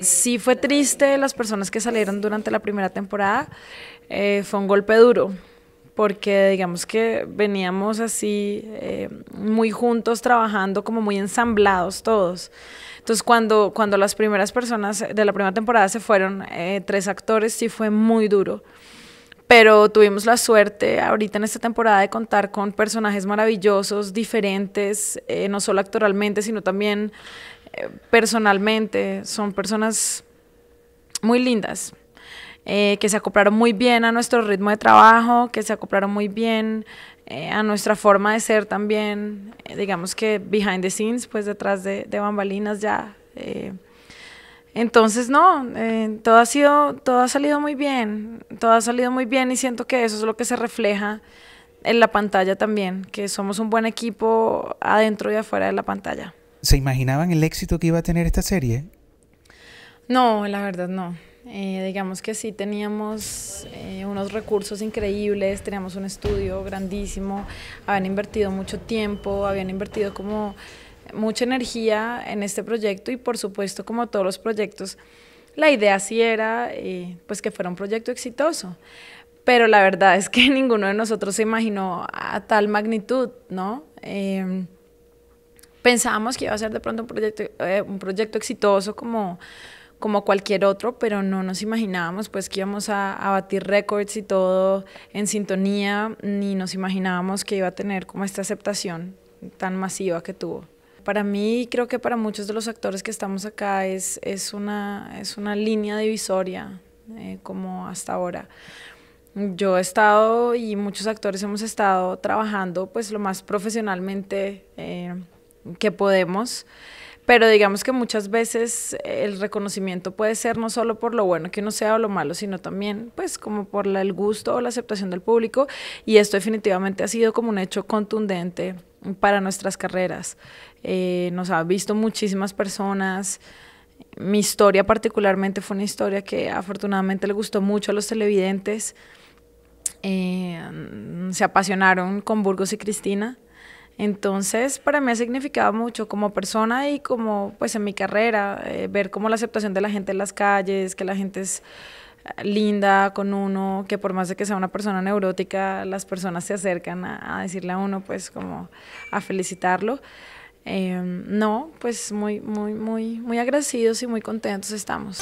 Sí fue triste las personas que salieron durante la primera temporada. Eh, fue un golpe duro porque digamos que veníamos así eh, muy juntos trabajando, como muy ensamblados todos. Entonces cuando, cuando las primeras personas de la primera temporada se fueron, eh, tres actores, sí fue muy duro. Pero tuvimos la suerte ahorita en esta temporada de contar con personajes maravillosos, diferentes, no solo actoralmente, sino también personalmente. Son personas muy lindas, eh, que se acoplaron muy bien a nuestro ritmo de trabajo, que se acoplaron muy bien eh, a nuestra forma de ser también. Eh, digamos que behind the scenes, pues detrás de, bambalinas ya. Entonces, no, todo, ha sido, todo ha salido muy bien, todo ha salido muy bien y siento que eso es lo que se refleja en la pantalla también, que somos un buen equipo adentro y afuera de la pantalla. ¿Se imaginaban el éxito que iba a tener esta serie? No, la verdad no. Eh, digamos que sí teníamos eh, unos recursos increíbles, teníamos un estudio grandísimo, habían invertido mucho tiempo, habían invertido como mucha energía en este proyecto y por supuesto como todos los proyectos, la idea sí era eh, pues que fuera un proyecto exitoso, pero la verdad es que ninguno de nosotros se imaginó a tal magnitud, ¿no? Em, pensábamos que iba a ser de pronto un proyecto, eh, un proyecto exitoso como, como cualquier otro, pero no nos imaginábamos pues que íbamos a, batir récords y todo en sintonía, ni nos imaginábamos que iba a tener como esta aceptación tan masiva que tuvo. Para mí, creo que para muchos de los actores que estamos acá es, es, una, es una línea divisoria, eh, como hasta ahora. Yo he estado y muchos actores hemos estado trabajando pues lo más profesionalmente eh, que podemos. Pero digamos que muchas veces el reconocimiento puede ser no solo por lo bueno que uno sea o lo malo, sino también pues como por el gusto o la aceptación del público. Y esto definitivamente ha sido como un hecho contundente para nuestras carreras. Eh, nos ha visto muchísimas personas. Mi historia particularmente fue una historia que afortunadamente le gustó mucho a los televidentes. Eh, se apasionaron con Burgos y Cristina. Entonces, para mí ha significado mucho como persona y como, pues, en mi carrera, eh, ver como la aceptación de la gente en las calles, que la gente es eh, linda con uno, que por más de que sea una persona neurótica, las personas se acercan a, decirle a uno, pues, como a felicitarlo. Em, no, pues muy, muy, muy, muy agradecidos y muy contentos estamos.